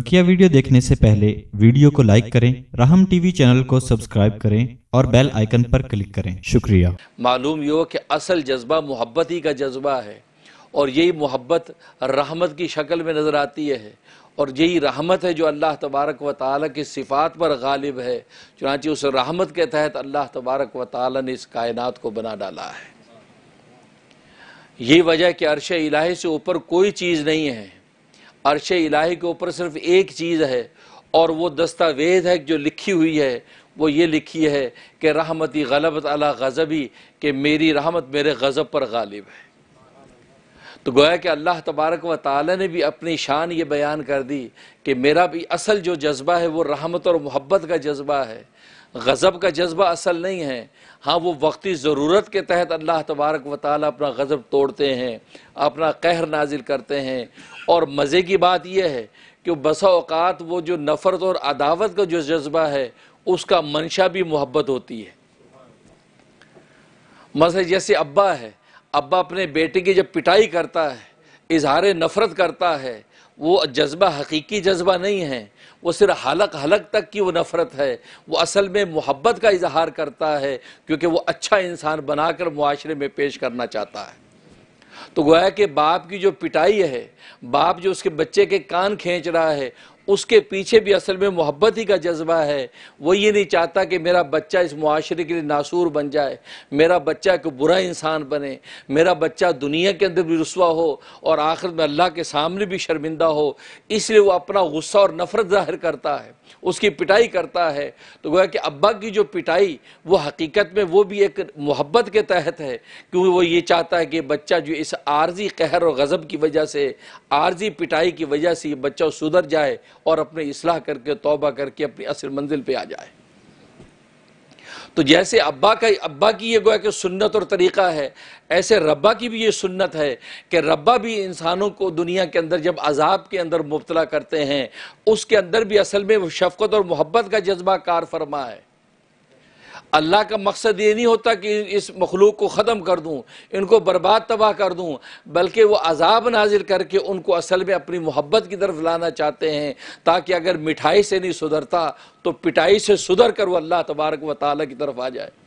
बकिया वीडियो देखने से पहले वीडियो को लाइक करें राहम टीवी चैनल को सब्सक्राइब करें और बेल आइकन पर क्लिक करें शुक्रिया मालूम यो कि असल जज्बा मोहब्बत ही का जज्बा है और यही मोहब्बत रहमत की शक्ल में नज़र आती है और यही रहमत है जो अल्लाह तबारक व ताली की सिफ़ात पर गालिब है चुनाची उस रहमत के तहत अल्लाह तबारक व ताली ने इस कायनात को बना डाला है ये वजह कि अरश इलाही से ऊपर कोई चीज़ नहीं है अरश इलाही के ऊपर सिर्फ एक चीज़ है और वो दस्तावेज़ है जो लिखी हुई है वो ये लिखी है कि रहमती गलबत अला गज़बी कि मेरी रहमत मेरे गज़ब पर गालिब है तो गोया कि अल्लाह तबारक व ताली ने भी अपनी शान ये बयान कर दी कि मेरा भी असल जो जज्बा है वो रहमत और मोहब्बत का जज्बा है गज़ब का जज्बा असल नहीं है हाँ वो वक्ती ज़रूरत के तहत अल्लाह तबारक व ताली अपना गज़ब तोड़ते हैं अपना कहर नाजिल करते हैं और मज़े की बात यह है कि बसा अवत वो जो नफ़रत और अदावत का जो जज्बा है उसका मंशा भी मोहब्बत होती है मज़े जैसे अब्बा है अब्बा अपने बेटे की जब पिटाई करता है इजहार नफ़रत करता है वो जज्बा हकीकी जज्बा नहीं है वो सिर्फ हलक हलक तक की वो नफ़रत है वो असल में मोहब्बत का इजहार करता है क्योंकि वो अच्छा इंसान बनाकर मुआरे में पेश करना चाहता है तो गोया कि बाप की जो पिटाई है बाप जो उसके बच्चे के कान खींच रहा है उसके पीछे भी असल में मोहब्बत ही का जज्बा है वो ये नहीं चाहता कि मेरा बच्चा इस मुआरे के लिए नासूर बन जाए मेरा बच्चा एक बुरा इंसान बने मेरा बच्चा दुनिया के अंदर भी रसुआ हो और आखिर में अल्लाह के सामने भी शर्मिंदा हो इसलिए वो अपना गुस्सा और नफरत जाहिर करता है उसकी पिटाई करता है तो गोया कि अब्बा की जो पिटाई वो हकीकत में वो भी एक मोहब्बत के तहत है क्योंकि वो ये चाहता है कि बच्चा जो इस आर्जी कहर और गज़ब की वजह से आर्जी पिटाई की वजह से ये बच्चा सुधर जाए और अपने इसलाह करके तोबा करके अपनी असल मंजिल पर आ जाए तो जैसे अब्बा का अब्बा की ये गोया कि सुन्नत और तरीक़ा है ऐसे रब्बा की भी ये सुन्नत है कि रब्बा भी इंसानों को दुनिया के अंदर जब अजाब के अंदर मुबतला करते हैं उसके अंदर भी असल में शफकत और मोहब्बत का जज्बा कार फरमा है अल्लाह का मकसद ये नहीं होता कि इस मखलूक को ख़त्म कर दूँ इनको बर्बाद तबाह कर दूँ बल्कि वह अजाब नाजिल करके उनको असल में अपनी मोहब्बत की तरफ लाना चाहते हैं ताकि अगर मिठाई से नहीं सुधरता तो पिटाई से सुधर कर वह अल्लाह तबारक व ताली की तरफ आ जाए